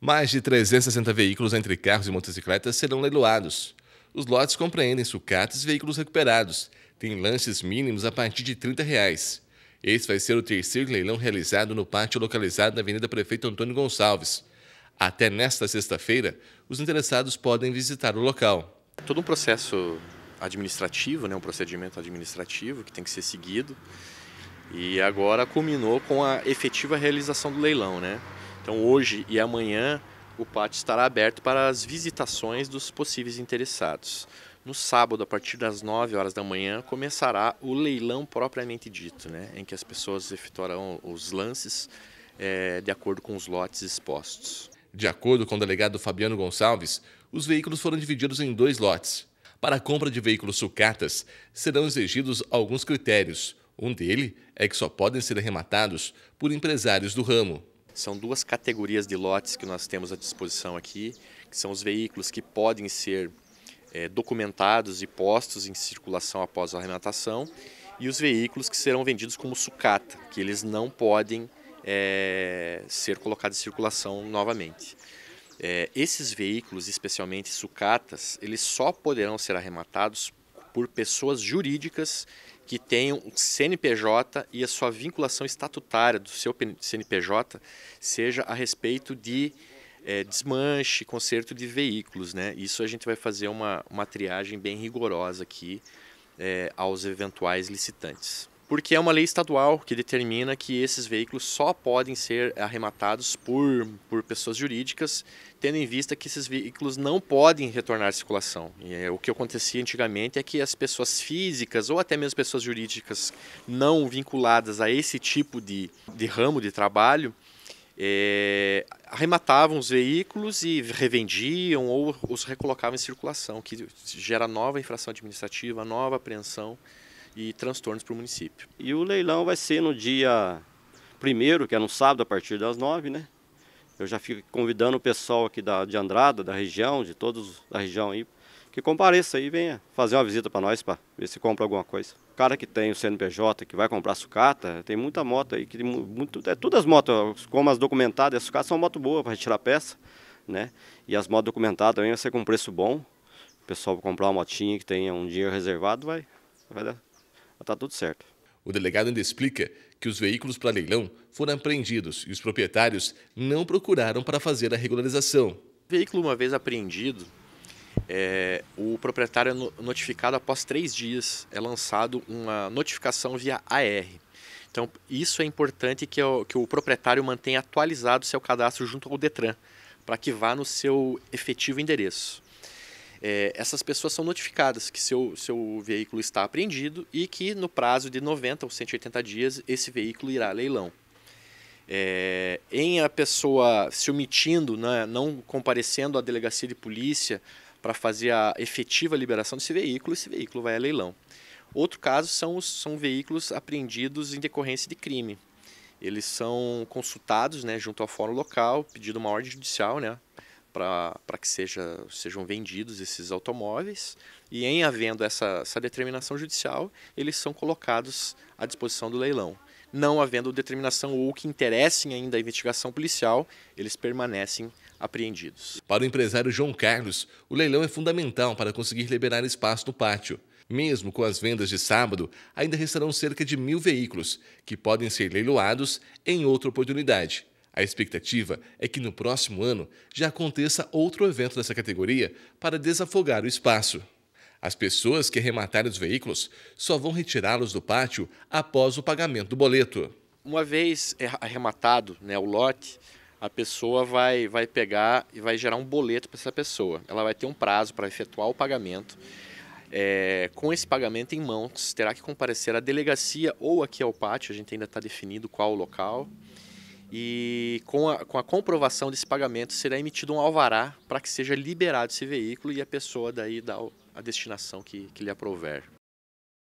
Mais de 360 veículos entre carros e motocicletas serão leiloados. Os lotes compreendem sucatas e veículos recuperados. Tem lances mínimos a partir de R$ 30. Reais. Esse vai ser o terceiro leilão realizado no pátio localizado na Avenida Prefeito Antônio Gonçalves. Até nesta sexta-feira, os interessados podem visitar o local. Todo um processo administrativo, né, um procedimento administrativo que tem que ser seguido. E agora culminou com a efetiva realização do leilão, né? Então, hoje e amanhã, o pátio estará aberto para as visitações dos possíveis interessados. No sábado, a partir das 9 horas da manhã, começará o leilão propriamente dito, né? em que as pessoas efetuarão os lances é, de acordo com os lotes expostos. De acordo com o delegado Fabiano Gonçalves, os veículos foram divididos em dois lotes. Para a compra de veículos sucatas, serão exigidos alguns critérios. Um deles é que só podem ser arrematados por empresários do ramo. São duas categorias de lotes que nós temos à disposição aqui, que são os veículos que podem ser é, documentados e postos em circulação após a arrematação e os veículos que serão vendidos como sucata, que eles não podem é, ser colocados em circulação novamente. É, esses veículos, especialmente sucatas, eles só poderão ser arrematados por pessoas jurídicas que tenha um CNPJ e a sua vinculação estatutária do seu CNPJ seja a respeito de é, desmanche, conserto de veículos. Né? Isso a gente vai fazer uma, uma triagem bem rigorosa aqui é, aos eventuais licitantes porque é uma lei estadual que determina que esses veículos só podem ser arrematados por, por pessoas jurídicas, tendo em vista que esses veículos não podem retornar à circulação. E, é, o que acontecia antigamente é que as pessoas físicas ou até mesmo pessoas jurídicas não vinculadas a esse tipo de, de ramo de trabalho é, arrematavam os veículos e revendiam ou os recolocavam em circulação, que gera nova infração administrativa, nova apreensão e transtornos para o município. E o leilão vai ser no dia primeiro, que é no sábado, a partir das nove, né? Eu já fico convidando o pessoal aqui da, de Andrada, da região, de todos da região aí, que compareça aí, venha fazer uma visita para nós para ver se compra alguma coisa. O cara que tem o CNPJ, que vai comprar sucata, tem muita moto aí, que muito, é, todas as motos, como as documentadas, as sucatas são moto boa para retirar peça, né? E as motos documentadas também vai ser com preço bom. O pessoal comprar uma motinha que tenha um dinheiro reservado, vai, vai dar, está tudo certo. O delegado ainda explica que os veículos para leilão foram apreendidos e os proprietários não procuraram para fazer a regularização. O veículo, uma vez apreendido, é, o proprietário é notificado após três dias é lançado uma notificação via AR. Então, isso é importante que é o, que o proprietário mantenha atualizado seu cadastro junto ao Detran, para que vá no seu efetivo endereço é, essas pessoas são notificadas que seu, seu veículo está apreendido e que no prazo de 90 ou 180 dias esse veículo irá a leilão. É, em a pessoa se omitindo, né, não comparecendo à delegacia de polícia para fazer a efetiva liberação desse veículo, esse veículo vai a leilão. Outro caso são, os, são veículos apreendidos em decorrência de crime. Eles são consultados né, junto ao fórum local, pedido uma ordem judicial, né, para que seja, sejam vendidos esses automóveis e em havendo essa, essa determinação judicial, eles são colocados à disposição do leilão. Não havendo determinação ou que interessem ainda a investigação policial, eles permanecem apreendidos. Para o empresário João Carlos, o leilão é fundamental para conseguir liberar espaço no pátio. Mesmo com as vendas de sábado, ainda restarão cerca de mil veículos, que podem ser leiloados em outra oportunidade. A expectativa é que no próximo ano já aconteça outro evento dessa categoria para desafogar o espaço. As pessoas que arrematarem os veículos só vão retirá-los do pátio após o pagamento do boleto. Uma vez arrematado né, o lote, a pessoa vai, vai pegar e vai gerar um boleto para essa pessoa. Ela vai ter um prazo para efetuar o pagamento. É, com esse pagamento em mãos, terá que comparecer à delegacia ou aqui ao pátio, a gente ainda está definido qual o local. E com a, com a comprovação desse pagamento será emitido um alvará para que seja liberado esse veículo e a pessoa daí dá a destinação que, que lhe aprover.